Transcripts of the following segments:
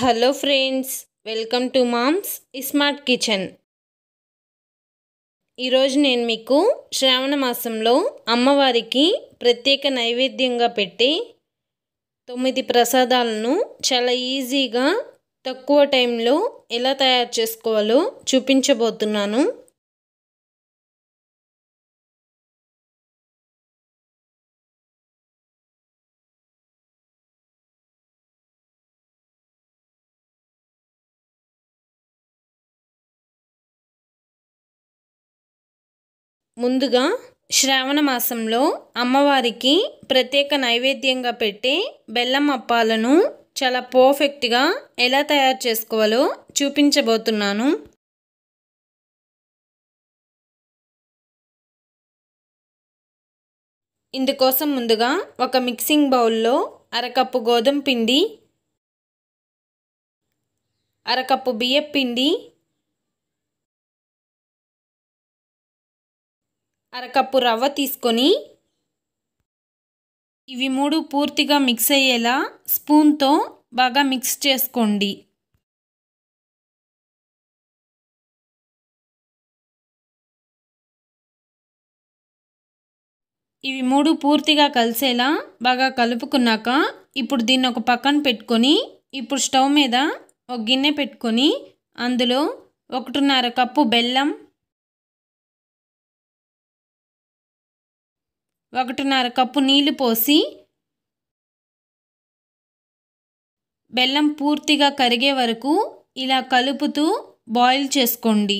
hello friends welcome to mom's iSmart kitchen ఈరోజు నేను మీకు శ్రావణ మాసంలో అమ్మవారికి ప్రత్యేక నైవేద్యంగా పెట్టి తొమ్మిది ప్రసాదాలను చాలా ఈజీగా తక్కువ టైంలో ఎలా తయారు చేసుకోవాలో చూపించబోతున్నాను ముందుగా శ్రావణ మాసంలో అమ్మవారికి ప్రత్యేక నైవేద్యంగా పెట్టే బెల్లం అప్పాలను చాలా పర్ఫెక్ట్గా ఎలా తయారు చేసుకోవాలో చూపించబోతున్నాను ఇందుకోసం ముందుగా ఒక మిక్సింగ్ బౌల్లో అరకప్పు గోధుమ పిండి అరకప్పు బియ్యపిండి పిండి అరకప్పు రవ్వ తీసుకొని ఇవి మూడు పూర్తిగా మిక్స్ అయ్యేలా స్పూన్తో బాగా మిక్స్ చేసుకోండి ఇవి మూడు పూర్తిగా కలిసేలా బాగా కలుపుకున్నాక ఇప్పుడు దీన్ని ఒక పక్కన పెట్టుకొని ఇప్పుడు స్టవ్ మీద ఒక గిన్నె పెట్టుకొని అందులో ఒకటిన్నర కప్పు బెల్లం ఒకటిన్నర కప్పు నీళ్లు పోసి బెల్లం పూర్తిగా కరిగే వరకు ఇలా కలుపుతూ బాయిల్ చేసుకోండి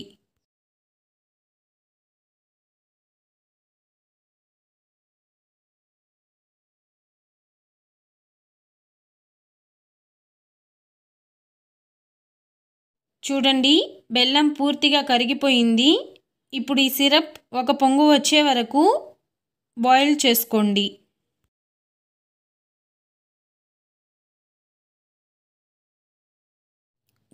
చూడండి బెల్లం పూర్తిగా కరిగిపోయింది ఇప్పుడు ఈ సిరప్ ఒక పొంగు వచ్చే వరకు బాయిల్ చేసుకోండి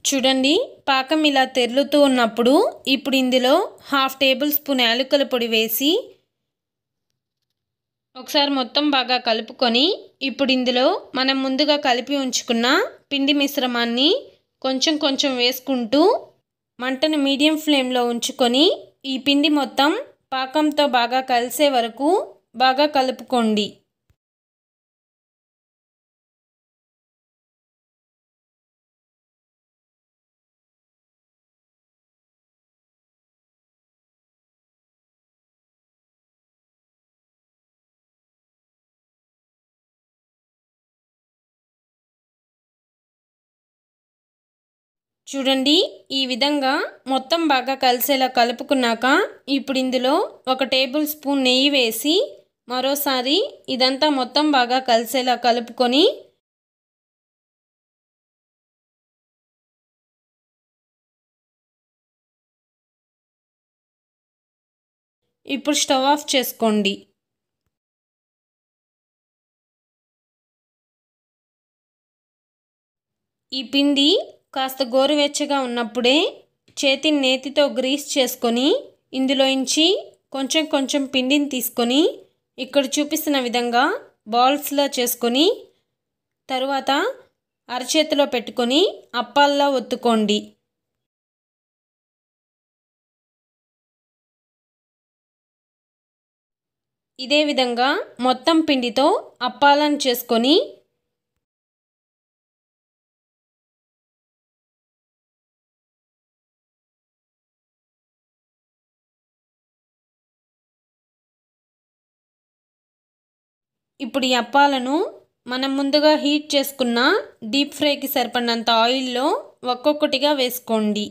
చూడండి పాకం ఇలా తెరులుతూ ఉన్నప్పుడు ఇప్పుడు ఇందులో హాఫ్ టేబుల్ స్పూన్ యాలకుల పొడి వేసి ఒకసారి మొత్తం బాగా కలుపుకొని ఇప్పుడు ఇందులో మనం ముందుగా కలిపి ఉంచుకున్న పిండి మిశ్రమాన్ని కొంచెం కొంచెం వేసుకుంటూ మంటను మీడియం ఫ్లేమ్లో ఉంచుకొని ఈ పిండి మొత్తం పాకంతో బాగా కలిసే వరకు బాగా కలుపుకోండి చూడండి ఈ విధంగా మొత్తం బాగా కలిసేలా కలుపుకున్నాక ఇప్పుడు ఇందులో ఒక టేబుల్ స్పూన్ నెయ్యి వేసి మరోసారి ఇదంతా మొత్తం బాగా కలిసేలా కలుపుకొని ఇప్పుడు స్టవ్ ఆఫ్ చేసుకోండి ఈ పిండి కాస్త గోరువెచ్చగా ఉన్నప్పుడే చేతిని నేతితో గ్రీస్ చేసుకొని ఇందులోంచి కొంచెం కొంచెం పిండిని తీసుకొని ఇక్కడ చూపిస్తున్న విధంగా బాల్స్లో చేసుకొని తరువాత అరచేతిలో పెట్టుకొని అప్పాల్లో ఒత్తుకోండి ఇదే విధంగా మొత్తం పిండితో అప్పాలను చేసుకొని ఇప్పుడు ఈ అప్పాలను మనం ముందుగా హీట్ చేసుకున్న డీప్ ఫ్రైకి సరిపడినంత ఆయిల్లో ఒక్కొక్కటిగా వేసుకోండి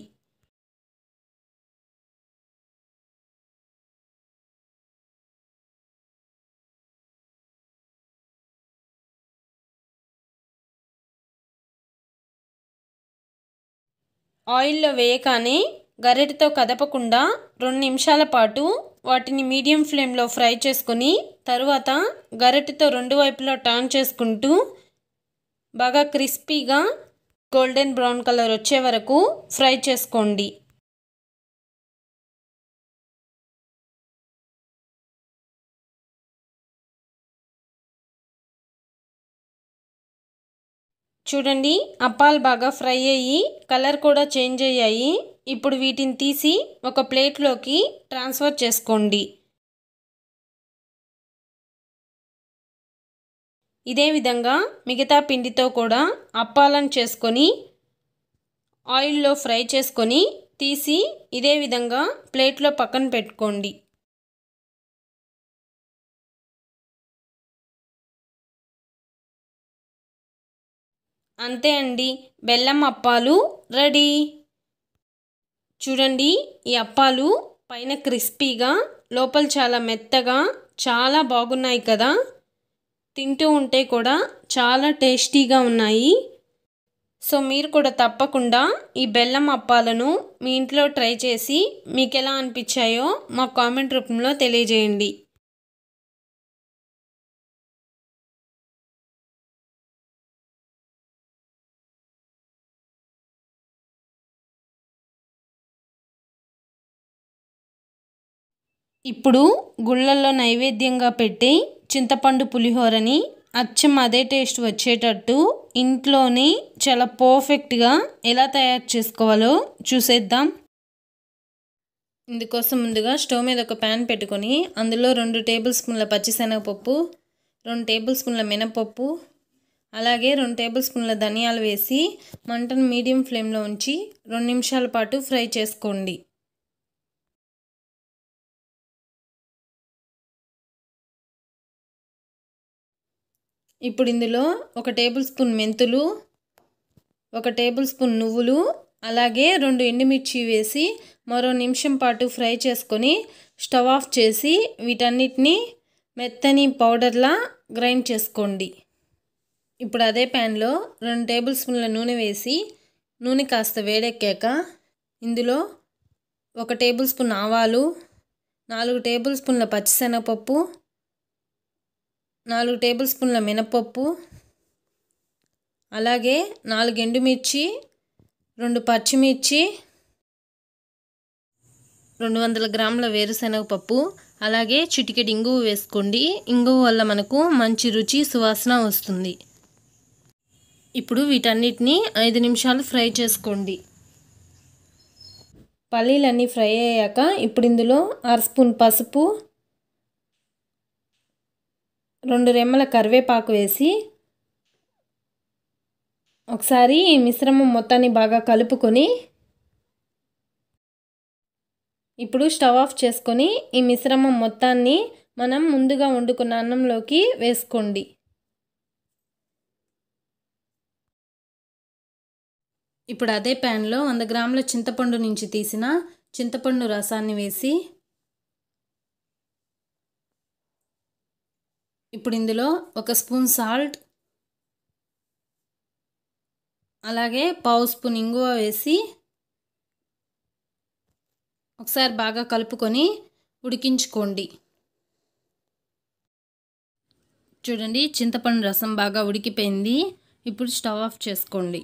ఆయిల్లో వేయగానే గరిటతో కదపకుండా రెండు నిమిషాల పాటు వాటిని మీడియం ఫ్లేమ్లో ఫ్రై చేసుకొని తరువాత గరటితో రెండు వైపులా టర్న్ చేసుకుంటూ బాగా క్రిస్పీగా గోల్డెన్ బ్రౌన్ కలర్ వచ్చే వరకు ఫ్రై చేసుకోండి చూడండి అప్పాలు బాగా ఫ్రై అయ్యి కలర్ కూడా చేంజ్ అయ్యాయి ఇప్పుడు వీటిని తీసి ఒక ప్లేట్లోకి ట్రాన్స్ఫర్ చేసుకోండి ఇదే విధంగా మిగతా పిండితో కూడా అప్పాలను చేసుకొని ఆయిల్లో ఫ్రై చేసుకొని తీసి ఇదే విధంగా ప్లేట్లో పక్కన పెట్టుకోండి అంతే అండి బెల్లం అప్పాలు రెడీ చూడండి ఈ అప్పాలు పైన క్రిస్పీగా లోపల చాలా మెత్తగా చాలా బాగున్నాయి కదా తింటూ ఉంటే కూడా చాలా టేస్టీగా ఉన్నాయి సో మీరు కూడా తప్పకుండా ఈ బెల్లం అప్పాలను మీ ఇంట్లో ట్రై చేసి మీకు ఎలా అనిపించాయో మా కామెంట్ రూపంలో తెలియజేయండి ఇప్పుడు గుళ్ళల్లో నైవేద్యంగా పెట్టి చింతపండు పులిహోరని అచ్చం అదే టేస్ట్ వచ్చేటట్టు ఇంట్లోనే చాలా పర్ఫెక్ట్గా ఎలా తయారు చేసుకోవాలో చూసేద్దాం ఇందుకోసం ముందుగా స్టవ్ మీద ఒక ప్యాన్ పెట్టుకొని అందులో రెండు టేబుల్ స్పూన్ల పచ్చిశనగపప్పు రెండు టేబుల్ స్పూన్ల మినపప్పు అలాగే రెండు టేబుల్ స్పూన్ల ధనియాలు వేసి మంటను మీడియం ఫ్లేమ్లో ఉంచి రెండు నిమిషాల పాటు ఫ్రై చేసుకోండి ఇప్పుడు ఇందులో ఒక టేబుల్ స్పూన్ మెంతులు ఒక టేబుల్ స్పూన్ నువ్వులు అలాగే రెండు ఎండుమిర్చి వేసి మరో నిమిషం పాటు ఫ్రై చేసుకొని స్టవ్ ఆఫ్ చేసి వీటన్నిటిని మెత్తని పౌడర్లా గ్రైండ్ చేసుకోండి ఇప్పుడు అదే ప్యాన్లో రెండు టేబుల్ స్పూన్ల నూనె వేసి నూనె కాస్త వేడెక్కాక ఇందులో ఒక టేబుల్ స్పూన్ ఆవాలు నాలుగు టేబుల్ స్పూన్ల పచ్చిశనగపప్పు నాలుగు టేబుల్ స్పూన్ల మినపప్పు అలాగే నాలుగు ఎండుమిర్చి రెండు పచ్చిమిర్చి రెండు వందల గ్రాముల వేరుశనగ పప్పు అలాగే చిటికెడు ఇంగువ వేసుకోండి ఇంగువ వల్ల మనకు మంచి రుచి సువాసన వస్తుంది ఇప్పుడు వీటన్నిటిని ఐదు నిమిషాలు ఫ్రై చేసుకోండి పల్లీలన్నీ ఫ్రై అయ్యాక ఇప్పుడు ఇందులో అర స్పూన్ పసుపు రెండు రెమ్మల కరివేపాకు వేసి ఒకసారి ఈ మిశ్రమం మొత్తాన్ని బాగా కలుపుకొని ఇప్పుడు స్టవ్ ఆఫ్ చేసుకొని ఈ మిశ్రమం మొత్తాన్ని మనం ముందుగా వండుకున్న అన్నంలోకి వేసుకోండి ఇప్పుడు అదే ప్యాన్లో వంద గ్రాముల చింతపండు నుంచి తీసిన చింతపండు రసాన్ని వేసి ఇప్పుడు ఇందులో ఒక స్పూన్ సాల్ట్ అలాగే పావు స్పూన్ ఇంగువ వేసి ఒకసారి బాగా కలుపుకొని ఉడికించుకోండి చూడండి చింతపండు రసం బాగా ఉడికిపోయింది ఇప్పుడు స్టవ్ ఆఫ్ చేసుకోండి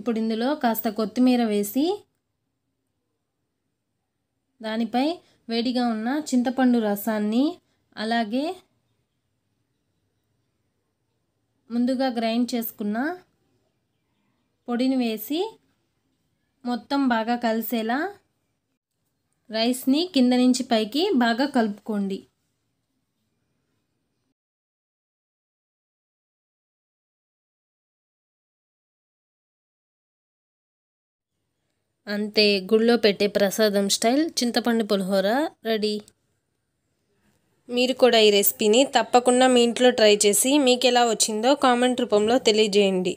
ఇప్పుడు ఇందులో కాస్త కొత్తిమీర వేసి దానిపై వేడిగా ఉన్న చింతపండు రసాన్ని అలాగే ముందుగా గ్రైండ్ చేసుకున్న పొడిని వేసి మొత్తం బాగా కలిసేలా రైస్ని కింద నుంచి పైకి బాగా కలుపుకోండి అంతే గుళ్ళో పెట్టే ప్రసాదం స్టైల్ చింతపండు పులిహోర రెడీ మీరు కూడా ఈ రెసిపీని తప్పకుండా మీ ఇంట్లో ట్రై చేసి మీకు ఎలా వచ్చిందో కామెంట్ రూపంలో తెలియజేయండి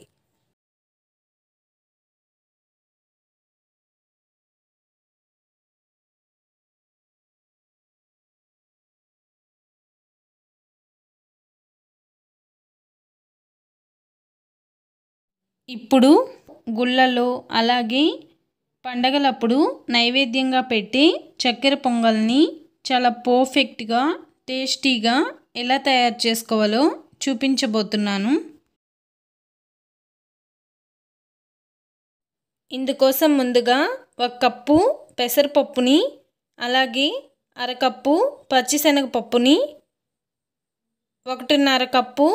ఇప్పుడు గుళ్ళలో అలాగే పండగలప్పుడు నైవేద్యంగా పెట్టి చక్కెర పొంగల్ని చాలా పర్ఫెక్ట్గా టేస్టీగా ఎలా తయారు చేసుకోవాలో చూపించబోతున్నాను ఇందుకోసం ముందుగా ఒక కప్పు పెసరపప్పుని అలాగే అరకప్పు పచ్చిశనగపప్పుని ఒకటిన్నర కప్పు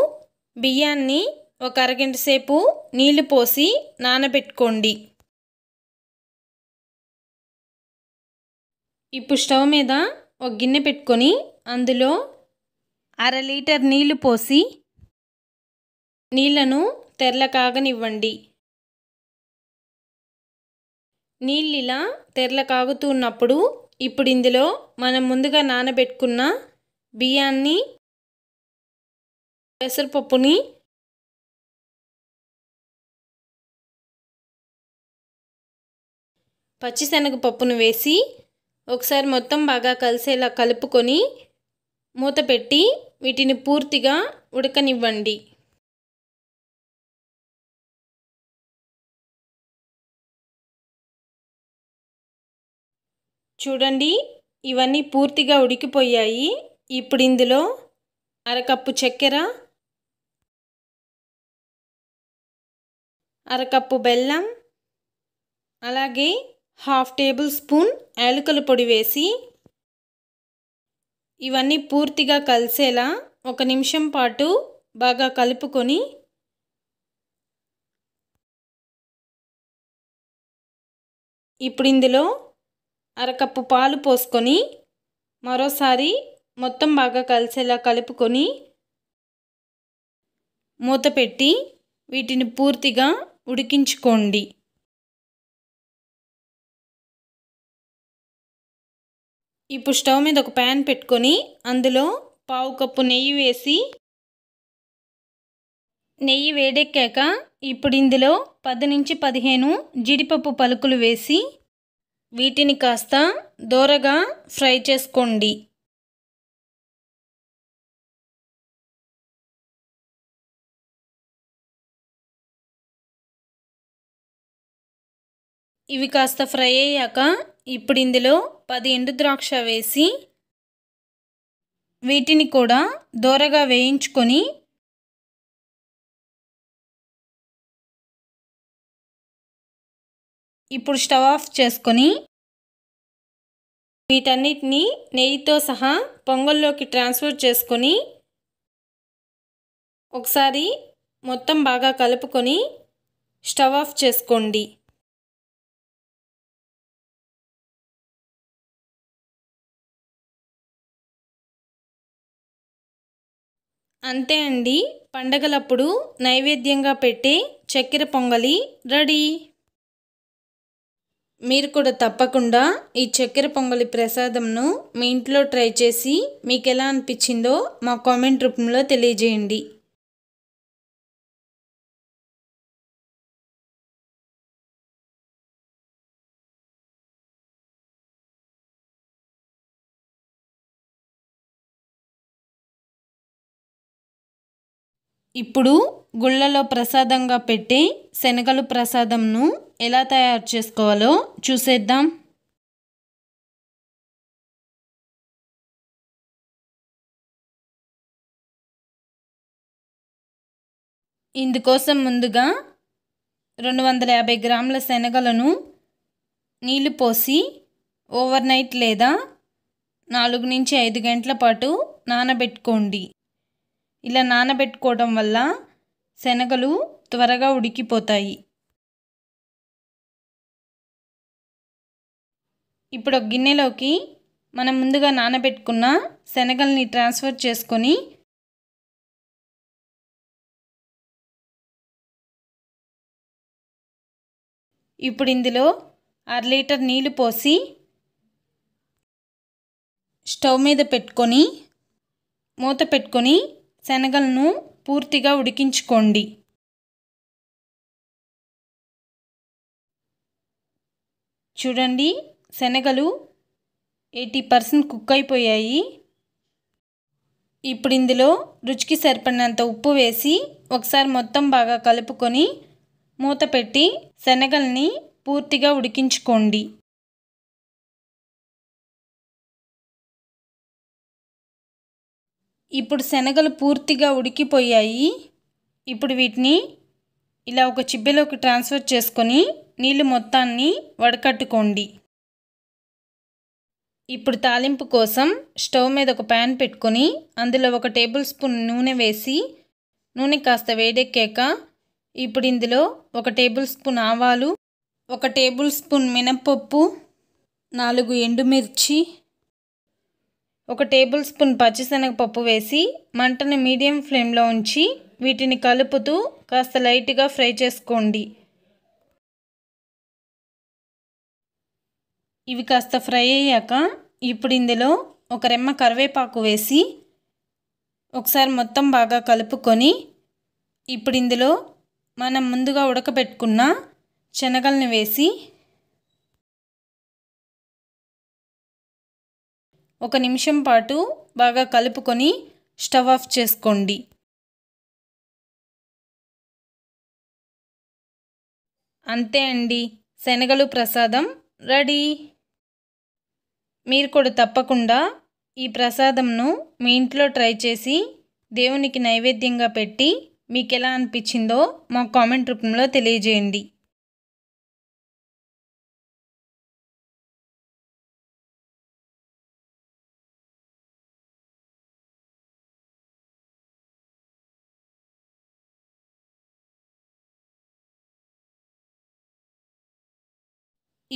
బియ్యాన్ని ఒక అరగంట సేపు నీళ్లు పోసి నానబెట్టుకోండి ఇప్పుడు స్టవ్ మీద ఒక గిన్నె పెట్టుకొని అందులో అర లీటర్ నీళ్లు పోసి నీళ్లను తెరల కాగనివ్వండి నీళ్ళు ఇలా తెరల కాగుతూ ఉన్నప్పుడు ఇప్పుడు ఇందులో మనం ముందుగా నానబెట్టుకున్న బియ్యాన్ని పెసరపప్పుని పచ్చిశనగపప్పును వేసి ఒకసారి మొత్తం బాగా కలిసేలా కలుపుకొని మూత పెట్టి వీటిని పూర్తిగా ఉడకనివ్వండి చూడండి ఇవన్నీ పూర్తిగా ఉడికిపోయాయి ఇప్పుడు ఇందులో అరకప్పు చక్కెర అరకప్పు బెల్లం అలాగే హాఫ్ టేబుల్ స్పూన్ యాలకుల పొడి వేసి ఇవన్నీ పూర్తిగా కలిసేలా ఒక నిమిషం పాటు బాగా కలుపుకొని ఇప్పుడు ఇందులో అరకప్పు పాలు పోసుకొని మరోసారి మొత్తం బాగా కలిసేలా కలుపుకొని మూత పెట్టి వీటిని పూర్తిగా ఉడికించుకోండి ఇప్పుడు స్టవ్ మీద ఒక ప్యాన్ పెట్టుకొని అందులో పావు కప్పు నెయ్యి వేసి నెయ్యి వేడెక్కాక ఇప్పుడు ఇందులో పది నుంచి పదిహేను జీడిపప్పు పలుకులు వేసి వీటిని కాస్త దోరగా ఫ్రై చేసుకోండి ఇవి కాస్త ఫ్రై అయ్యాక ఇప్పుడు ఇందులో పది ఎండు ద్రాక్ష వేసి వీటిని కూడా దోరగా వేయించుకొని ఇప్పుడు స్టవ్ ఆఫ్ చేసుకొని వీటన్నిటిని నెయ్యితో సహా పొంగల్లోకి ట్రాన్స్ఫర్ చేసుకొని ఒకసారి మొత్తం బాగా కలుపుకొని స్టవ్ ఆఫ్ చేసుకోండి అంతే అండి పండగలప్పుడు నైవేద్యంగా పెట్టే చక్కెర పొంగలి రెడీ మీరు కూడా తప్పకుండా ఈ చక్కెర పొంగలి ప్రసాదంను మీ ఇంట్లో ట్రై చేసి మీకు ఎలా అనిపించిందో మా కామెంట్ రూపంలో తెలియజేయండి ఇప్పుడు గుళ్ళలో ప్రసాదంగా పెట్టే శనగలు ప్రసాదంను ఎలా తయారు చేసుకోవాలో చూసేద్దాం ఇందుకోసం ముందుగా రెండు వందల యాభై గ్రాముల శనగలను నీళ్లు పోసి ఓవర్ నైట్ లేదా నాలుగు నుంచి ఐదు గంటల పాటు నానబెట్టుకోండి ఇలా నానబెట్టుకోవడం వల్ల శనగలు త్వరగా ఉడికిపోతాయి ఇప్పుడు ఒక గిన్నెలోకి మనం ముందుగా నానబెట్టుకున్న శనగల్ని ట్రాన్స్ఫర్ చేసుకొని ఇప్పుడు ఇందులో అర లీటర్ నీళ్లు పోసి స్టవ్ మీద పెట్టుకొని మూత పెట్టుకొని శనగలను పూర్తిగా ఉడికించుకోండి చూడండి శనగలు ఎయిటీ పర్సెంట్ కుక్ అయిపోయాయి ఇప్పుడు ఇందులో రుచికి సరిపడినంత ఉప్పు వేసి ఒకసారి మొత్తం బాగా కలుపుకొని మూత పెట్టి శనగల్ని పూర్తిగా ఉడికించుకోండి ఇప్పుడు శనగలు పూర్తిగా ఉడికిపోయాయి ఇప్పుడు వీటిని ఇలా ఒక చిబ్బెలోకి ట్రాన్స్ఫర్ చేసుకొని నీళ్ళు మొత్తాన్ని వడకట్టుకోండి ఇప్పుడు తాలింపు కోసం స్టవ్ మీద ఒక ప్యాన్ పెట్టుకొని అందులో ఒక టేబుల్ స్పూన్ నూనె వేసి నూనె కాస్త వేడెక్కాక ఇప్పుడు ఇందులో ఒక టేబుల్ స్పూన్ ఆవాలు ఒక టేబుల్ స్పూన్ మినప్పప్పు నాలుగు ఎండుమిర్చి ఒక టేబుల్ స్పూన్ పచ్చిశనగపప్పు వేసి మంటను మీడియం ఫ్లేమ్లో ఉంచి వీటిని కలుపుతూ కాస్త లైట్గా ఫ్రై చేసుకోండి ఇవి కాస్త ఫ్రై అయ్యాక ఇప్పుడు ఇందులో ఒక రెమ్మ కరివేపాకు వేసి ఒకసారి మొత్తం బాగా కలుపుకొని ఇప్పుడు ఇందులో మనం ముందుగా ఉడకబెట్టుకున్న శనగల్ని వేసి ఒక నిమిషం పాటు బాగా కలుపుకొని స్టవ్ ఆఫ్ చేసుకోండి అంతే అండి శనగలు ప్రసాదం రెడీ మీరు కూడా తప్పకుండా ఈ ప్రసాదంను మీ ఇంట్లో ట్రై చేసి దేవునికి నైవేద్యంగా పెట్టి మీకు ఎలా అనిపించిందో మా కామెంట్ రూపంలో తెలియజేయండి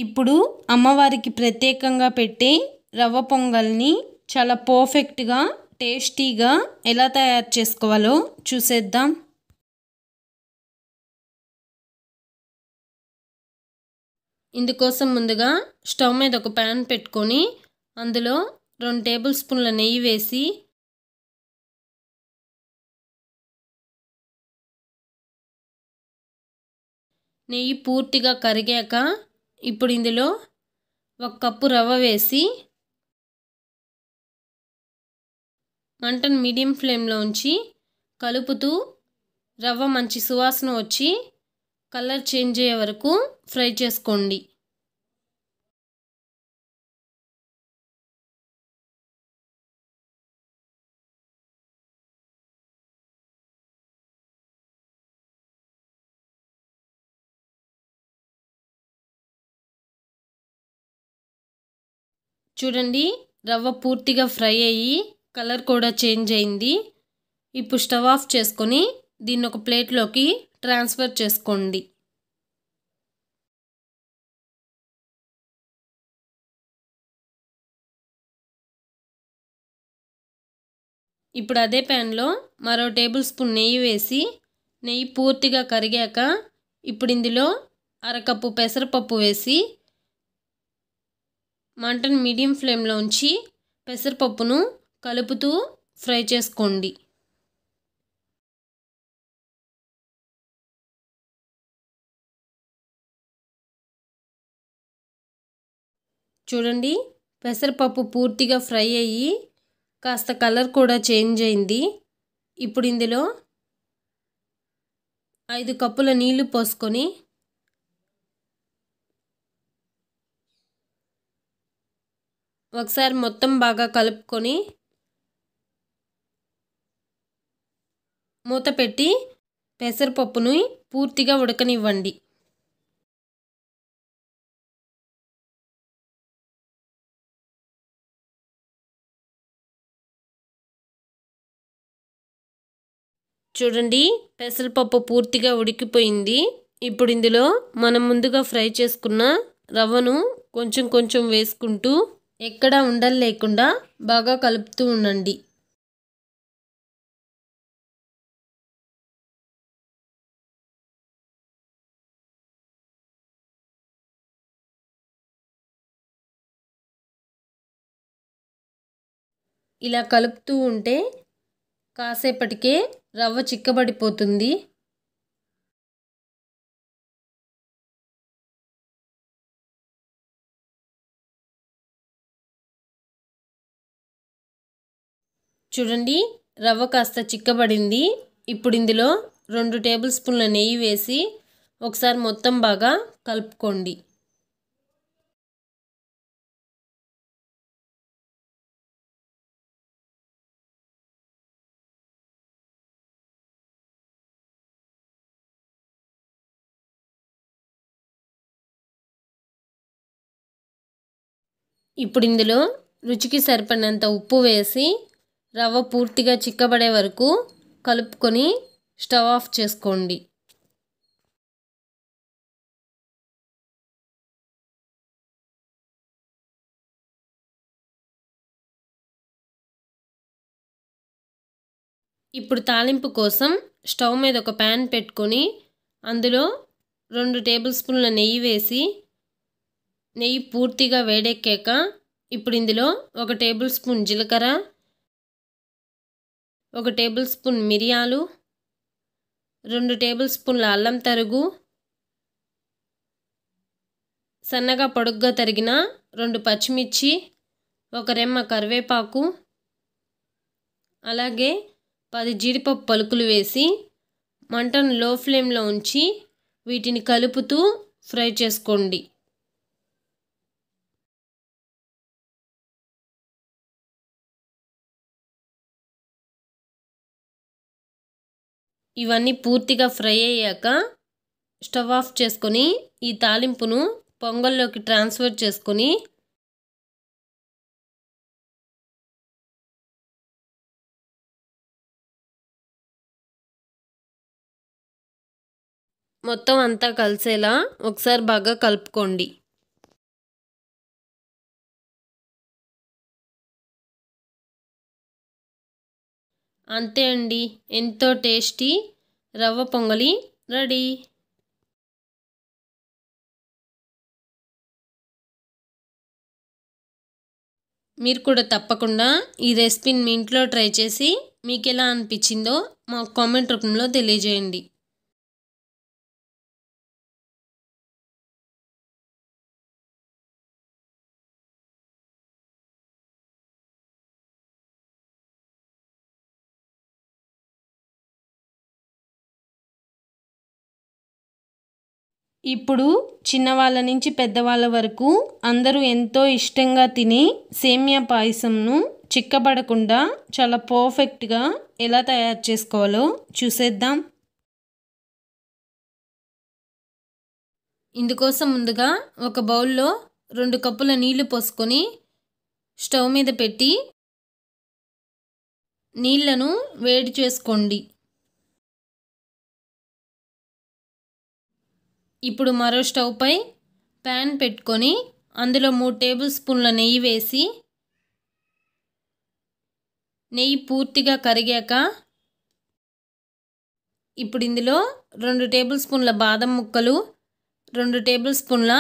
ఇప్పుడు అమ్మవారికి ప్రత్యేకంగా పెట్టే రవ్వ పొంగల్ని చాలా పర్ఫెక్ట్గా టేస్టీగా ఎలా తయారు చేసుకోవాలో చూసేద్దాం ఇందుకోసం ముందుగా స్టవ్ మీద ఒక ప్యాన్ పెట్టుకొని అందులో రెండు టేబుల్ స్పూన్ల నెయ్యి వేసి నెయ్యి పూర్తిగా కరిగాక ఇప్పుడు ఇందులో ఒక కప్పు రవ్వ వేసి మంటను మీడియం ఫ్లేమ్లో ఉంచి కలుపుతూ రవ్వ మంచి సువాసన వచ్చి కలర్ చేంజ్ అయ్యే వరకు ఫ్రై చేసుకోండి చూడండి రవ్వ పూర్తిగా ఫ్రై అయ్యి కలర్ కూడా చేంజ్ అయింది ఇప్పుడు స్టవ్ ఆఫ్ చేసుకొని దీన్ని ఒక ప్లేట్లోకి ట్రాన్స్ఫర్ చేసుకోండి ఇప్పుడు అదే ప్యాన్లో మరో టేబుల్ స్పూన్ నెయ్యి వేసి నెయ్యి పూర్తిగా కరిగాక ఇప్పుడు ఇందులో అరకప్పు పెసరపప్పు వేసి మంటను మీడియం ఫ్లేమ్లో ఉంచి పెసరపప్పును కలుపుతూ ఫ్రై చేసుకోండి చూడండి పెసరపప్పు పూర్తిగా ఫ్రై అయ్యి కాస్త కలర్ కూడా చేంజ్ అయింది ఇప్పుడు ఇందులో ఐదు కప్పుల నీళ్లు పోసుకొని ఒకసారి మొత్తం బాగా కలుపుకొని మూత పెట్టి పెసరపప్పుని పూర్తిగా ఉడకనివ్వండి చూడండి పెసరపప్పు పూర్తిగా ఉడికిపోయింది ఇప్పుడు ఇందులో మనం ముందుగా ఫ్రై చేసుకున్న రవ్వను కొంచెం కొంచెం వేసుకుంటూ ఎక్కడ ఉండలు లేకుండా బాగా కలుపుతూ ఉండండి ఇలా కలుపుతూ ఉంటే కాసేపటికే రవ్వ చిక్కబడిపోతుంది చూడండి రవ్వ కాస్త చిక్కబడింది ఇప్పుడు ఇందులో రెండు టేబుల్ స్పూన్ల నెయ్యి వేసి ఒకసారి మొత్తం బాగా కలుపుకోండి ఇప్పుడు ఇందులో రుచికి సరిపడినంత ఉప్పు వేసి రవ్వ పూర్తిగా చిక్కబడే వరకు కలుపుకొని స్టవ్ ఆఫ్ చేసుకోండి ఇప్పుడు తాలింపు కోసం స్టవ్ మీద ఒక ప్యాన్ పెట్టుకొని అందులో రెండు టేబుల్ స్పూన్ల నెయ్యి వేసి నెయ్యి పూర్తిగా వేడెక్కాక ఇప్పుడు ఇందులో ఒక టేబుల్ స్పూన్ జీలకర్ర ఒక టేబుల్ స్పూన్ మిరియాలు రెండు టేబుల్ స్పూన్ల అల్లం తరుగు సన్నగా పొడుగ్గా తరిగిన రెండు పచ్చిమిర్చి ఒక రెమ్మ కరివేపాకు అలాగే పది జీడిపప్పు పలుకులు వేసి మంటను లో ఫ్లేమ్లో ఉంచి వీటిని కలుపుతూ ఫ్రై చేసుకోండి ఇవన్నీ పూర్తిగా ఫ్రై అయ్యాక స్టవ్ ఆఫ్ చేసుకొని ఈ తాలింపును పొంగల్లోకి ట్రాన్స్ఫర్ చేసుకొని మొత్తం అంతా కలిసేలా ఒకసారి బాగా కలుపుకోండి అంతే అండి ఎంతో టేస్టీ రవ్వ పొంగలి రెడీ మీరు కూడా తప్పకుండా ఈ రెసిపీని మీ ఇంట్లో ట్రై చేసి మీకు ఎలా అనిపించిందో మా కామెంట్ రూపంలో తెలియజేయండి ఇప్పుడు చిన్నవాళ్ళ నుంచి పెద్దవాళ్ళ వరకు అందరూ ఎంతో ఇష్టంగా తినే సేమియా పాయసంను చిక్కబడకుండా చాలా పర్ఫెక్ట్గా ఎలా తయారు చేసుకోవాలో చూసేద్దాం ఇందుకోసం ముందుగా ఒక బౌల్లో రెండు కప్పుల నీళ్లు పోసుకొని స్టవ్ మీద పెట్టి నీళ్లను వేడి చేసుకోండి ఇప్పుడు మరో స్టవ్పై ప్యాన్ పెట్టుకొని అందులో మూడు టేబుల్ స్పూన్ల నెయ్యి వేసి నెయ్యి పూర్తిగా కరిగాక ఇప్పుడు ఇందులో రెండు టేబుల్ స్పూన్ల బాదం ముక్కలు రెండు టేబుల్ స్పూన్ల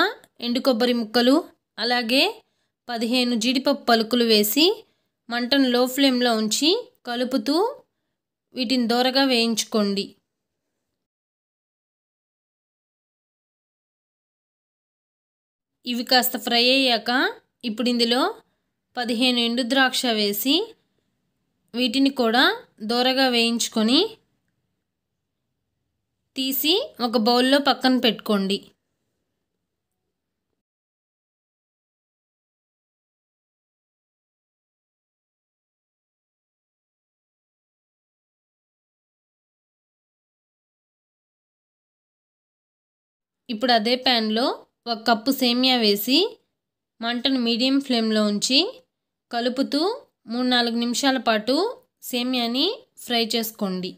ఎండు కొబ్బరి ముక్కలు అలాగే పదిహేను జీడిపప్పు పలుకులు వేసి మంటను లో ఫ్లేమ్లో ఉంచి కలుపుతూ వీటిని దోరగా వేయించుకోండి ఇవి కాస్త ఫ్రై అయ్యాక ఇప్పుడు ఇందులో పదిహేను ఎండు ద్రాక్ష వేసి వీటిని కూడా దూరగా వేయించుకొని తీసి ఒక బౌల్లో పక్కన పెట్టుకోండి ఇప్పుడు అదే ప్యాన్లో ఒక కప్పు సేమియా వేసి మంటను మీడియం ఫ్లేమ్లో ఉంచి కలుపుతూ మూడు నాలుగు నిమిషాల పాటు సేమియాని ఫ్రై చేసుకోండి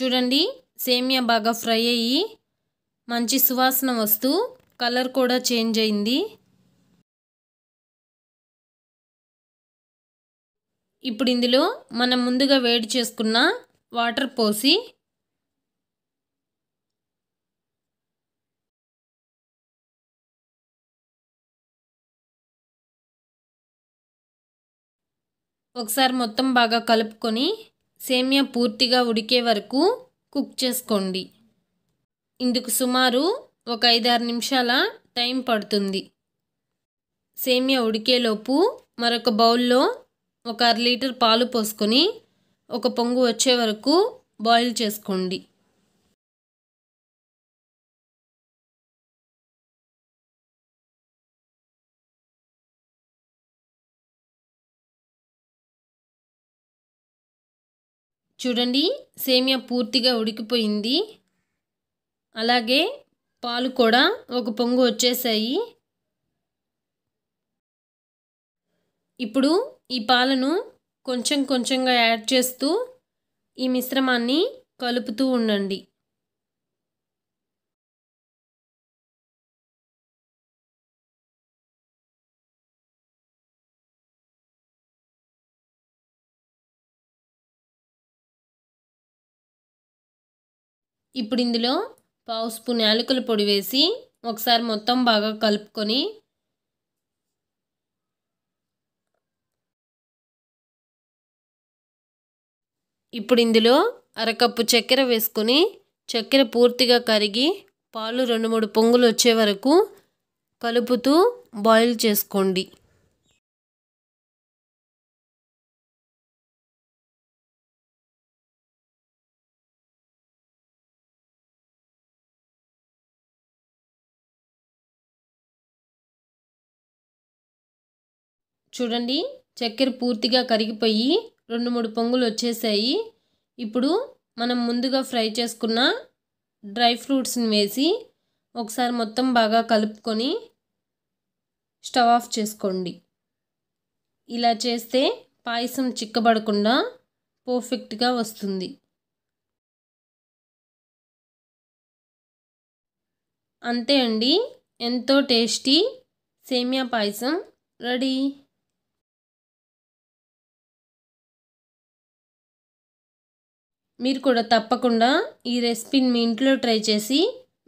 చూడండి సేమియా బాగా ఫ్రై అయ్యి మంచి సువాసన వస్తూ కలర్ కూడా చేంజ్ అయింది ఇప్పుడు ఇందులో మనం ముందుగా వేడి చేసుకున్న వాటర్ పోసి ఒకసారి మొత్తం బాగా కలుపుకొని సేమియా పూర్తిగా ఉడికే వరకు కుక్ చేసుకోండి ఇందుకు సుమారు ఒక ఐదారు నిమిషాల టైం పడుతుంది సేమియా ఉడికేలోపు మరొక బౌల్లో ఒక అర లీటర్ పాలు పోసుకొని ఒక పొంగు వచ్చే వరకు బాయిల్ చేసుకోండి చూడండి సేమియా పూర్తిగా ఉడికిపోయింది అలాగే పాలు కూడా ఒక పొంగు వచ్చేసాయి ఇప్పుడు ఈ పాలను కొంచెం కొంచెంగా యాడ్ చేస్తూ ఈ మిశ్రమాన్ని కలుపుతూ ఉండండి ఇప్పుడు ఇందులో పావు స్పూన్ యాలకుల పొడి వేసి ఒకసారి మొత్తం బాగా కలుపుకొని ఇప్పుడు ఇందులో అరకప్పు చక్కెర వేసుకొని చక్కెర పూర్తిగా కరిగి పాలు రెండు మూడు పొంగులు వచ్చే వరకు కలుపుతూ బాయిల్ చేసుకోండి చూడండి చక్కెర పూర్తిగా కరిగిపోయి రెండు మూడు పొంగులు వచ్చేసాయి ఇప్పుడు మనం ముందుగా ఫ్రై చేసుకున్న డ్రై ఫ్రూట్స్ని వేసి ఒకసారి మొత్తం బాగా కలుపుకొని స్టవ్ ఆఫ్ చేసుకోండి ఇలా చేస్తే పాయసం చిక్కబడకుండా పర్ఫెక్ట్గా వస్తుంది అంతే అండి ఎంతో టేస్టీ సేమియా పాయసం రెడీ మీరు కూడా తప్పకుండా ఈ రెసిపీని మీ ఇంట్లో ట్రై చేసి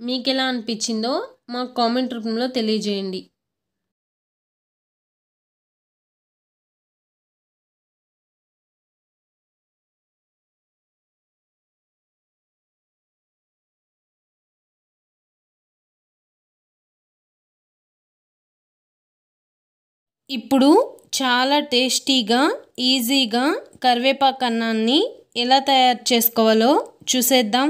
మీకు ఎలా అనిపించిందో మాకు కామెంట్ రూపంలో తెలియజేయండి ఇప్పుడు చాలా టేస్టీగా ఈజీగా కరివేపాకు అన్నాన్ని ఎలా తయారు చేసుకోవాలో చూసేద్దాం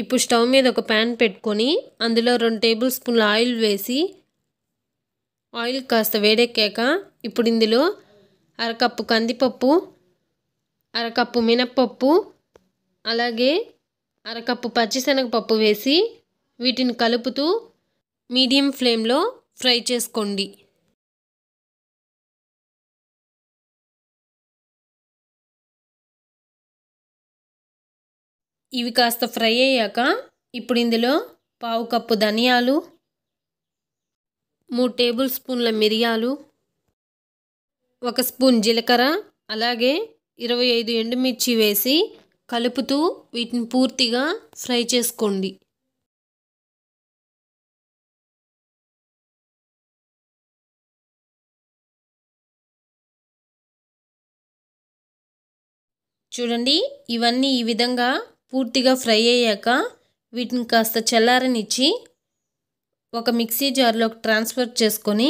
ఇప్పుడు స్టవ్ మీద ఒక ప్యాన్ పెట్టుకొని అందులో రెండు టేబుల్ స్పూన్ల ఆయిల్ వేసి ఆయిల్ కాస్త వేడెక్కాక ఇప్పుడు ఇందులో అరకప్పు కందిపప్పు అరకప్పు మినప్పప్పు అలాగే అరకప్పు పచ్చిశనగపప్పు వేసి వీటిని కలుపుతూ మీడియం ఫ్లేమ్లో ఫ్రై చేసుకోండి ఇవి కాస్త ఫ్రై అయ్యాక ఇప్పుడు ఇందులో పావు కప్పు ధనియాలు మూడు టేబుల్ స్పూన్ల మిరియాలు ఒక స్పూన్ జీలకర్ర అలాగే ఇరవై ఐదు ఎండుమిర్చి వేసి కలుపుతూ వీటిని పూర్తిగా ఫ్రై చేసుకోండి చూడండి ఇవన్నీ ఈ విధంగా పూర్తిగా ఫ్రై అయ్యాక వీటిని కాస్త చల్లారనిచ్చి ఒక మిక్సీ జార్లోకి ట్రాన్స్ఫర్ చేసుకొని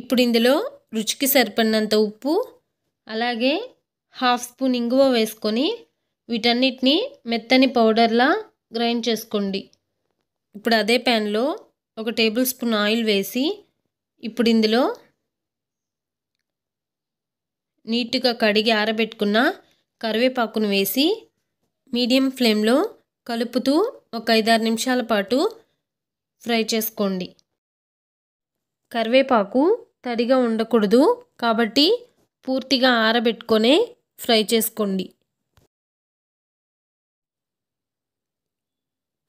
ఇప్పుడు ఇందులో రుచికి సరిపడినంత ఉప్పు అలాగే హాఫ్ స్పూన్ ఇంగువ వేసుకొని వీటన్నిటిని మెత్తని పౌడర్లా గ్రైండ్ చేసుకోండి ఇప్పుడు అదే ప్యాన్లో ఒక టేబుల్ స్పూన్ ఆయిల్ వేసి ఇప్పుడు ఇందులో నీట్గా కడిగి ఆరబెట్టుకున్న కరివేపాకును వేసి మీడియం ఫ్లేమ్లో కలుపుతూ ఒక ఐదారు నిమిషాల పాటు ఫ్రై చేసుకోండి కరివేపాకు తడిగా ఉండకూడదు కాబట్టి పూర్తిగా ఆరబెట్టుకొనే ఫ్రై చేసుకోండి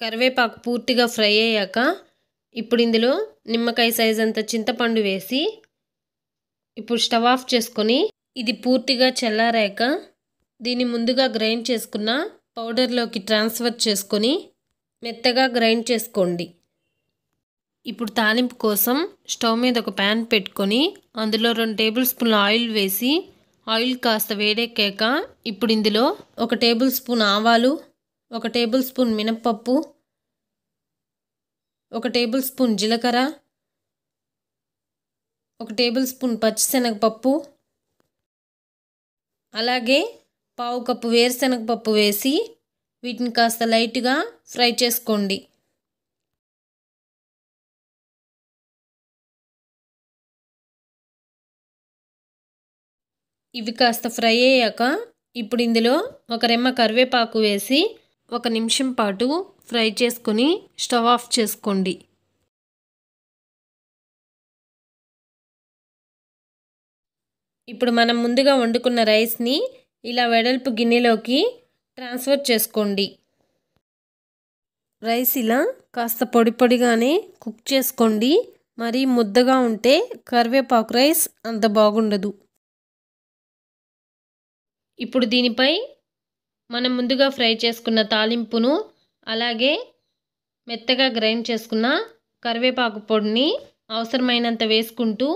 కరివేపాకు పూర్తిగా ఫ్రై అయ్యాక ఇప్పుడు ఇందులో నిమ్మకాయ సైజ్ అంత చింతపండు వేసి ఇప్పుడు స్టవ్ ఆఫ్ చేసుకొని ఇది పూర్తిగా చల్లారాక దీన్ని ముందుగా గ్రైండ్ చేసుకున్న పౌడర్లోకి ట్రాన్స్ఫర్ చేసుకొని మెత్తగా గ్రైండ్ చేసుకోండి ఇప్పుడు తాలింపు కోసం స్టవ్ మీద ఒక ప్యాన్ పెట్టుకొని అందులో రెండు టేబుల్ స్పూన్ల ఆయిల్ వేసి ఆయిల్ కాస్త వేడెక్కాక ఇప్పుడు ఇందులో ఒక టేబుల్ స్పూన్ ఆవాలు ఒక టేబుల్ స్పూన్ మినప్పప్పు ఒక టేబుల్ స్పూన్ జీలకర్ర ఒక టేబుల్ స్పూన్ పచ్చిశనగపప్పు అలాగే పావు కప్పు వేరుశనగపప్పు వేసి వీటిని కాస్త లైట్గా ఫ్రై చేసుకోండి ఇవి కాస్త ఫ్రై అయ్యాక ఇప్పుడు ఇందులో ఒక రెమ్మ కరివేపాకు వేసి ఒక నిమిషం పాటు ఫ్రై చేసుకొని స్టవ్ ఆఫ్ చేసుకోండి ఇప్పుడు మనం ముందుగా వండుకున్న రైస్ని ఇలా వెడల్పు గిన్నెలోకి ట్రాన్స్ఫర్ చేసుకోండి రైస్ ఇలా కాస్త పొడి పొడిగానే కుక్ చేసుకోండి మరీ ముద్దగా ఉంటే కరివేపాకు రైస్ అంత బాగుండదు ఇప్పుడు దీనిపై మనం ముందుగా ఫ్రై చేసుకున్న తాలింపును అలాగే మెత్తగా గ్రైండ్ చేసుకున్న కరివేపాకు పొడిని అవసరమైనంత వేసుకుంటూ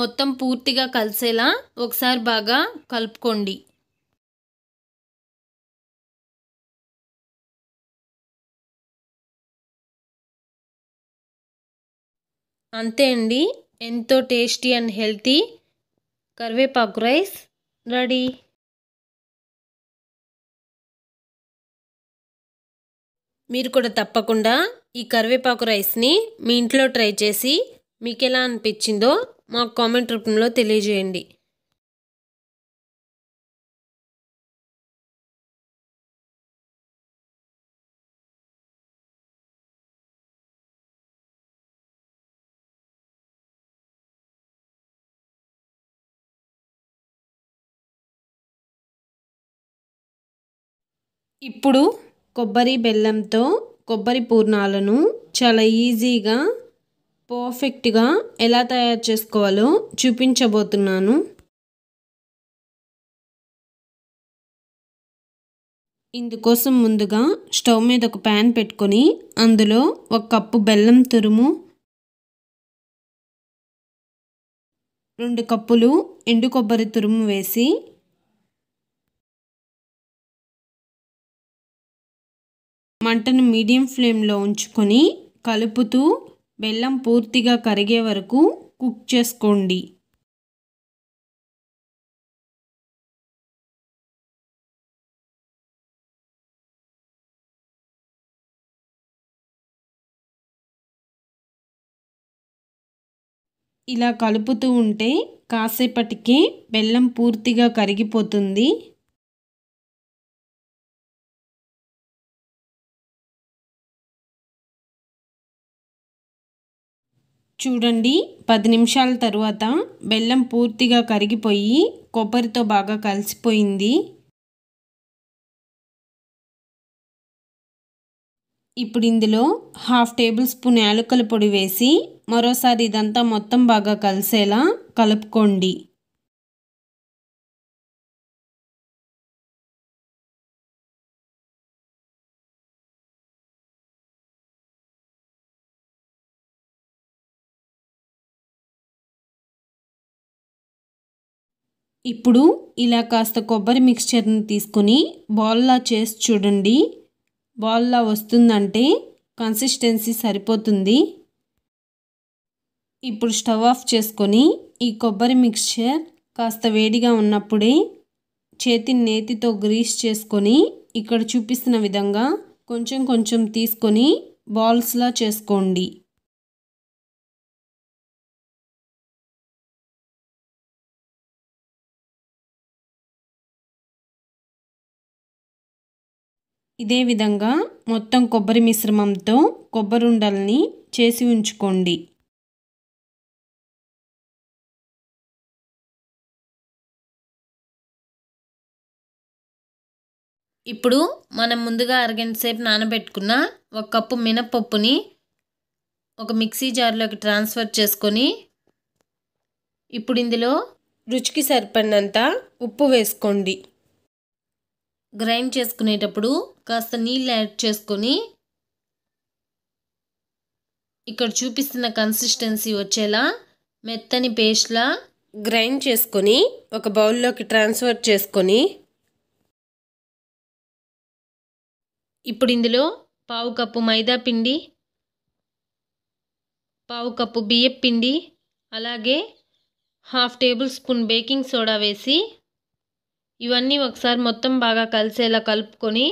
మొత్తం పూర్తిగా కలిసేలా ఒకసారి బాగా కలుపుకోండి అంతే అండి ఎంతో టేస్టీ అండ్ హెల్తీ కరివేపాకు రైస్ రెడీ మీరు కూడా తప్పకుండా ఈ కరివేపాకు రైస్ని మీ ఇంట్లో ట్రై చేసి మీకు ఎలా అనిపించిందో మాకు కామెంట్ రూపంలో తెలియజేయండి ఇప్పుడు కొబ్బరి బెల్లంతో కొబ్బరి పూర్ణాలను చాలా ఈజీగా పర్ఫెక్ట్గా ఎలా తయారు చేసుకోవాలో చూపించబోతున్నాను ఇందుకోసం ముందుగా స్టవ్ మీద ఒక ప్యాన్ పెట్టుకొని అందులో ఒక కప్పు బెల్లం తురుము రెండు కప్పులు ఎండు కొబ్బరి తురుము వేసి మంటను మీడియం ఫ్లేమ్లో ఉంచుకొని కలుపుతూ బెల్లం పూర్తిగా కరిగే వరకు కుక్ చేసుకోండి ఇలా కలుపుతూ ఉంటే కాసేపటికి బెల్లం పూర్తిగా కరిగిపోతుంది చూడండి పది నిమిషాల తరువాత బెల్లం పూర్తిగా కరిగిపోయి కొబ్బరితో బాగా కలిసిపోయింది ఇప్పుడు ఇందులో హాఫ్ టేబుల్ స్పూన్ యాలకుల పొడి వేసి మరోసారి ఇదంతా మొత్తం బాగా కలిసేలా కలుపుకోండి ఇప్పుడు ఇలా కాస్త కొబ్బరి మిక్స్చర్ని తీసుకొని బాల్లా చేసి చూడండి బాల్లా వస్తుందంటే కన్సిస్టెన్సీ సరిపోతుంది ఇప్పుడు స్టవ్ ఆఫ్ చేసుకొని ఈ కొబ్బరి మిక్స్చర్ కాస్త వేడిగా ఉన్నప్పుడే చేతిని నేతితో గ్రీస్ చేసుకొని ఇక్కడ చూపిస్తున్న విధంగా కొంచెం కొంచెం తీసుకొని బాల్స్లా చేసుకోండి ఇదే విధంగా మొత్తం కొబ్బరి మిశ్రమంతో కొబ్బరుండల్ని చేసి ఉంచుకోండి ఇప్పుడు మనం ముందుగా అరగంట సేపు నానబెట్టుకున్న ఒక కప్పు మినపప్పుని ఒక మిక్సీ జార్లోకి ట్రాన్స్ఫర్ చేసుకొని ఇప్పుడు ఇందులో రుచికి సరిపడినంత ఉప్పు వేసుకోండి గ్రైండ్ చేసుకునేటప్పుడు కాస్త నీళ్ళు యాడ్ చేసుకొని ఇక్కడ చూపిస్తున్న కన్సిస్టెన్సీ వచ్చేలా మెత్తని పేస్ట్లా గ్రైండ్ చేసుకొని ఒక బౌల్లోకి ట్రాన్స్ఫర్ చేసుకొని ఇప్పుడు ఇందులో పావు కప్పు మైదా పిండి పావు కప్పు బియ్యం పిండి అలాగే half tablespoon baking soda వేసి ఇవన్నీ ఒకసారి మొత్తం బాగా కలిసేలా కలుపుకొని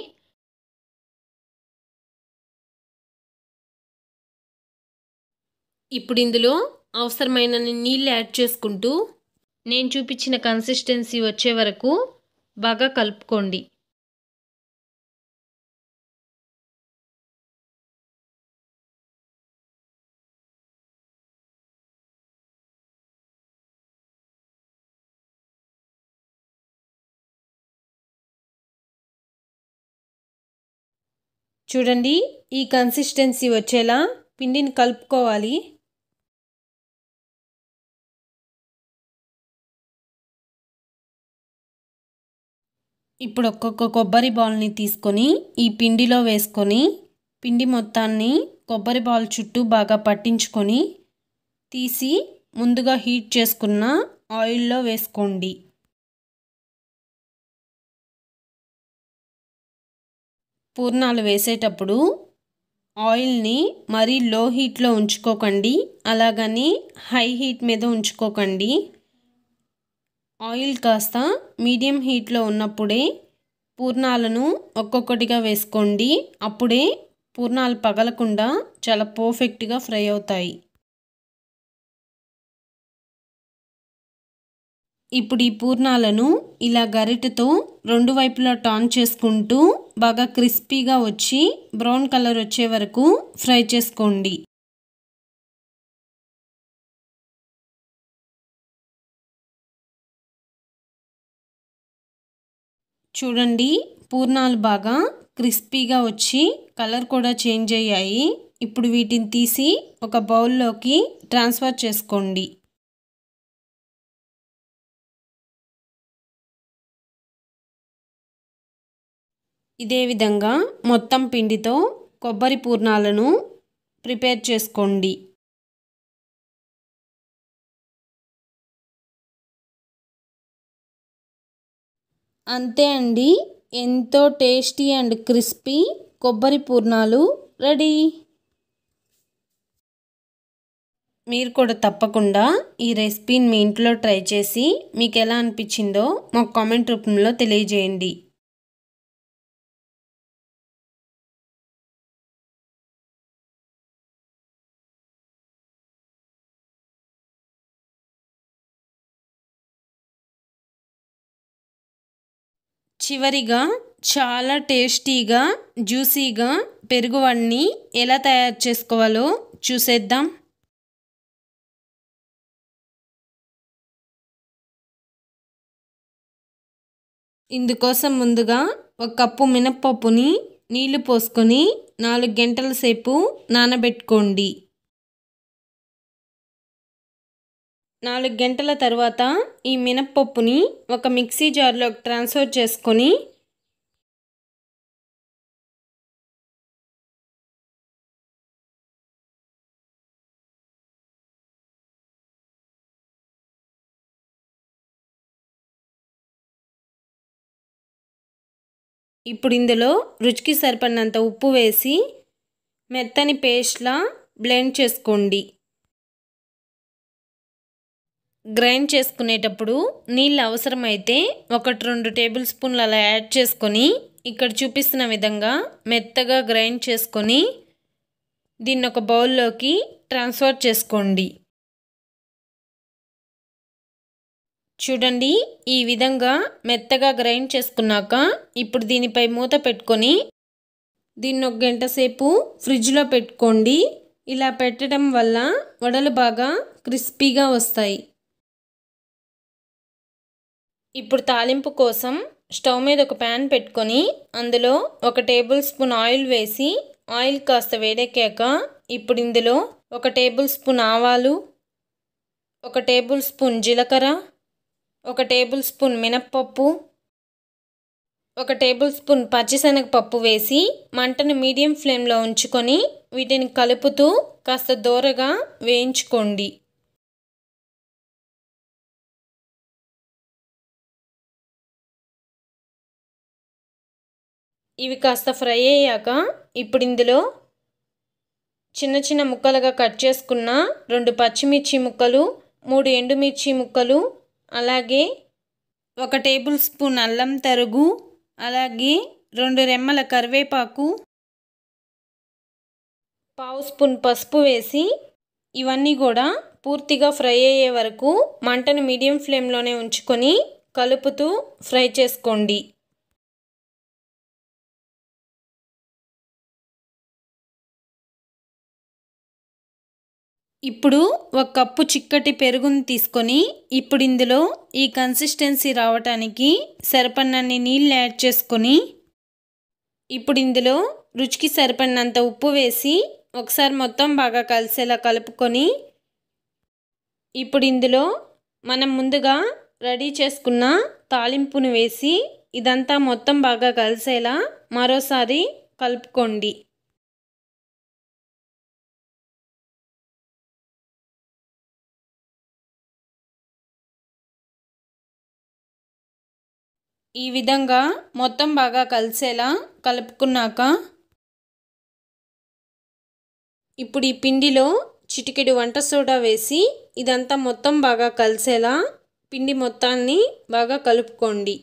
ఇప్పుడు ఇందులో అవసరమైన నీళ్ళు యాడ్ చేసుకుంటూ నేను చూపించిన కన్సిస్టెన్సీ వచ్చే వరకు బాగా కలుపుకోండి చూడండి ఈ కన్సిస్టెన్సీ వచ్చేలా పిండిని కలుపుకోవాలి ఇప్పుడు ఒక్కొక్క కొబ్బరి బాల్ని తీసుకొని ఈ పిండిలో వేసుకొని పిండి మొత్తాన్ని కొబ్బరి బాల్ చుట్టూ బాగా పట్టించుకొని తీసి ముందుగా హీట్ చేసుకున్న ఆయిల్లో వేసుకోండి పూర్ణాలు వేసేటప్పుడు ఆయిల్ని మరీ లో హీట్లో ఉంచుకోకండి అలాగని హై హీట్ మీద ఉంచుకోకండి ఆయిల్ కాస్త మీడియం హీట్లో ఉన్నప్పుడే పూర్ణాలను ఒక్కొక్కటిగా వేసుకోండి అప్పుడే పూర్ణాలు పగలకుండా చాలా పర్ఫెక్ట్గా ఫ్రై అవుతాయి ఇప్పుడు ఈ పూర్ణాలను ఇలా గరిటెతో రెండు వైపులా టాన్ చేసుకుంటూ బాగా క్రిస్పీగా వచ్చి బ్రౌన్ కలర్ వచ్చే వరకు ఫ్రై చేసుకోండి చూడండి పూర్ణాలు బాగా క్రిస్పీగా వచ్చి కలర్ కూడా చేంజ్ అయ్యాయి ఇప్పుడు వీటిని తీసి ఒక బౌల్లోకి ట్రాన్స్ఫర్ చేసుకోండి ఇదే విధంగా మొత్తం పిండితో కొబ్బరి పూర్ణాలను ప్రిపేర్ చేసుకోండి అంతే అండి ఎంతో టేస్టీ అండ్ క్రిస్పీ కొబ్బరి పూర్ణాలు రెడీ మీరు కూడా తప్పకుండా ఈ రెసిపీని మీ ఇంట్లో ట్రై చేసి మీకు ఎలా అనిపించిందో మాకు కామెంట్ రూపంలో తెలియజేయండి చివరిగా చాలా టేస్టీగా జ్యూసీగా పెరుగువన్నీ ఎలా తయారు చేసుకోవాలో చూసేద్దాం ఇందుకోసం ముందుగా ఒక కప్పు మినప్పప్పుని నీళ్లు పోసుకొని నాలుగు గంటల సేపు నానబెట్టుకోండి నాలుగు గంటల తర్వాత ఈ మినప్పప్పుని ఒక మిక్సీ జార్లో ట్రాన్స్ఫర్ చేసుకొని ఇప్పుడు ఇందులో రుచికి సరిపడినంత ఉప్పు వేసి మెత్తని పేస్ట్లా బ్లెండ్ చేసుకోండి గ్రైండ్ చేసుకునేటప్పుడు నీళ్ళు అవసరమైతే ఒకటి రెండు టేబుల్ స్పూన్లు అలా యాడ్ చేసుకొని ఇక్కడ చూపిస్తున్న విధంగా మెత్తగా గ్రైండ్ చేసుకొని దీన్ని ఒక బౌల్లోకి ట్రాన్స్ఫర్ చేసుకోండి చూడండి ఈ విధంగా మెత్తగా గ్రైండ్ చేసుకున్నాక ఇప్పుడు దీనిపై మూత పెట్టుకొని దీన్ని ఒక గంట సేపు ఫ్రిడ్జ్లో పెట్టుకోండి ఇలా పెట్టడం వల్ల వడలు బాగా క్రిస్పీగా వస్తాయి ఇప్పుడు తాలింపు కోసం స్టవ్ మీద ఒక ప్యాన్ పెట్టుకొని అందులో ఒక టేబుల్ స్పూన్ ఆయిల్ వేసి ఆయిల్ కాస్త వేడెక్కాక ఇప్పుడు ఇందులో ఒక టేబుల్ స్పూన్ ఆవాలు ఒక టేబుల్ స్పూన్ జీలకర్ర ఒక టేబుల్ స్పూన్ మినప్పప్పు ఒక టేబుల్ స్పూన్ పచ్చిశనగపప్పు వేసి మంటను మీడియం ఫ్లేమ్లో ఉంచుకొని వీటిని కలుపుతూ కాస్త దోరగా వేయించుకోండి ఇవి కాస్త ఫ్రై అయ్యాక ఇప్పుడు ఇందులో చిన్న చిన్న ముక్కలుగా కట్ చేసుకున్న రెండు పచ్చిమిర్చి ముక్కలు మూడు ఎండుమిర్చి ముక్కలు అలాగే ఒక టేబుల్ స్పూన్ అల్లం తరుగు అలాగే రెండు రెమ్మల కరివేపాకు పావు స్పూన్ పసుపు వేసి ఇవన్నీ కూడా పూర్తిగా ఫ్రై అయ్యే వరకు మంటను మీడియం ఫ్లేమ్లోనే ఉంచుకొని కలుపుతూ ఫ్రై చేసుకోండి ఇప్పుడు ఒక కప్పు చిక్కటి పెరుగును తీసుకొని ఇప్పుడు ఇందులో ఈ కన్సిస్టెన్సీ రావటానికి సరిపడినన్ని నీళ్ళు యాడ్ చేసుకొని ఇప్పుడు ఇందులో రుచికి సరిపడినంత ఉప్పు వేసి ఒకసారి మొత్తం బాగా కలిసేలా కలుపుకొని ఇప్పుడు ఇందులో మనం ముందుగా రెడీ చేసుకున్న తాలింపును వేసి ఇదంతా మొత్తం బాగా కలిసేలా మరోసారి కలుపుకోండి ఈ విధంగా మొత్తం బాగా కలిసేలా కలుపుకున్నాక ఇప్పుడు ఈ పిండిలో చిటికెడు వంట సోడా వేసి ఇదంతా మొత్తం బాగా కలిసేలా పిండి మొత్తాన్ని బాగా కలుపుకోండి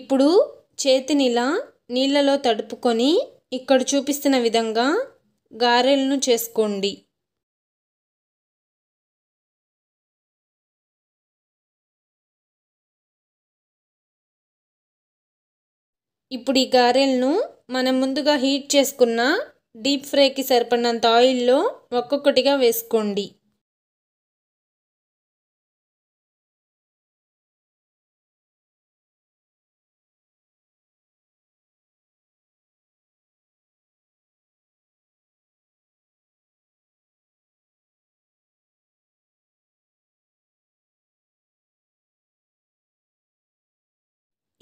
ఇప్పుడు చేతినిలా నీళ్ళలో తడుపుకొని ఇక్కడ చూపిస్తున్న విధంగా గారెలను చేసుకోండి ఇప్పుడు ఈ గారెలను మనం ముందుగా హీట్ చేసుకున్న డీప్ ఫ్రైకి సరిపడినంత ఆయిల్లో ఒక్కొక్కటిగా వేసుకోండి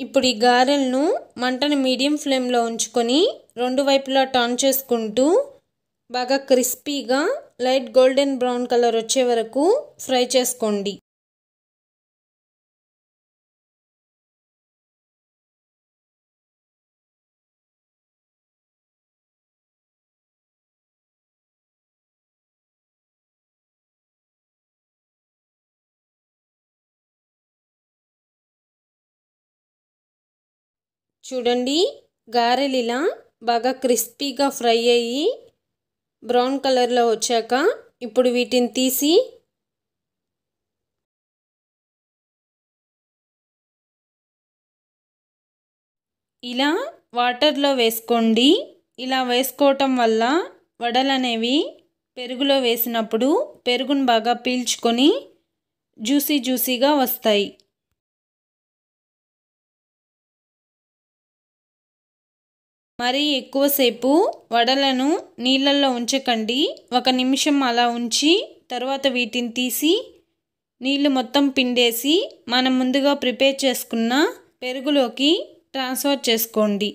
ఇప్పుడు ఈ గారెలను మంటను మీడియం ఫ్లేమ్లో ఉంచుకొని రెండు వైపులా టర్న్ చేసుకుంటూ బాగా క్రిస్పీగా లైట్ గోల్డెన్ బ్రౌన్ కలర్ వచ్చే వరకు ఫ్రై చేసుకోండి చూడండి గారెలు ఇలా బాగా క్రిస్పీగా ఫ్రై అయ్యి బ్రౌన్ కలర్లో వచ్చాక ఇప్పుడు వీటిని తీసి ఇలా వాటర్లో వేసుకోండి ఇలా వేసుకోవటం వల్ల వడలు అనేవి పెరుగులో వేసినప్పుడు పెరుగును బాగా పీల్చుకొని జ్యూసీ జ్యూసీగా వస్తాయి మరీ ఎక్కువసేపు వడలను నీళ్ళల్లో ఉంచకండి ఒక నిమిషం అలా ఉంచి తర్వాత వీటిని తీసి నీళ్ళు మొత్తం పిండేసి మనం ముందుగా ప్రిపేర్ చేసుకున్న పెరుగులోకి ట్రాన్స్ఫర్ చేసుకోండి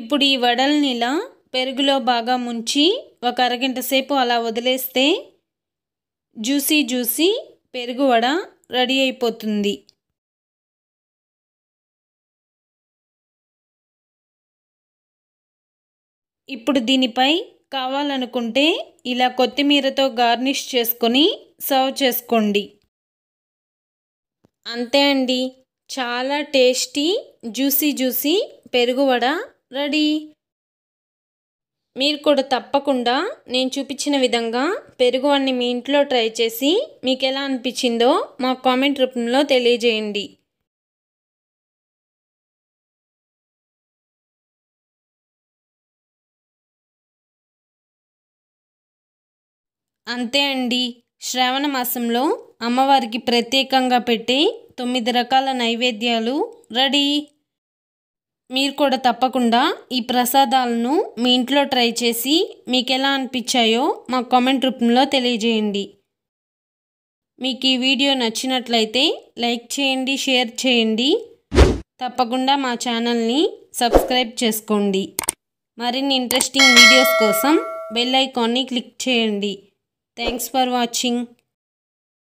ఇప్పుడు ఈ వడల్ని ఇలా పెరుగులో బాగా ముంచి ఒక అరగంట సేపు అలా వదిలేస్తే జ్యూసీ జ్యూసీ పెరుగు వడ రెడీ అయిపోతుంది ఇప్పుడు దీనిపై కావాలనుకుంటే ఇలా కొత్తిమీరతో గార్నిష్ చేసుకొని సర్వ్ చేసుకోండి అంతే అండి చాలా టేస్టీ జ్యూసీ జ్యూసీ పెరుగు వడ రెడీ మీరు కూడా తప్పకుండా నేను చూపించిన విధంగా పెరుగు అన్ని మీ ఇంట్లో ట్రై చేసి మీకు ఎలా అనిపించిందో మా కామెంట్ రూపంలో తెలియజేయండి అంతే అండి శ్రావణ మాసంలో అమ్మవారికి ప్రత్యేకంగా పెట్టే తొమ్మిది రకాల నైవేద్యాలు రెడీ మీరు కూడా తప్పకుండా ఈ ప్రసాదాలను మీ ఇంట్లో ట్రై చేసి మీకు ఎలా అనిపించాయో మా కామెంట్ రూపంలో తెలియజేయండి మీకు ఈ వీడియో నచ్చినట్లయితే లైక్ చేయండి షేర్ చేయండి తప్పకుండా మా ఛానల్ని సబ్స్క్రైబ్ చేసుకోండి మరిన్ని ఇంట్రెస్టింగ్ వీడియోస్ కోసం బెల్ ఐకాన్ని క్లిక్ చేయండి థ్యాంక్స్ ఫర్ వాచింగ్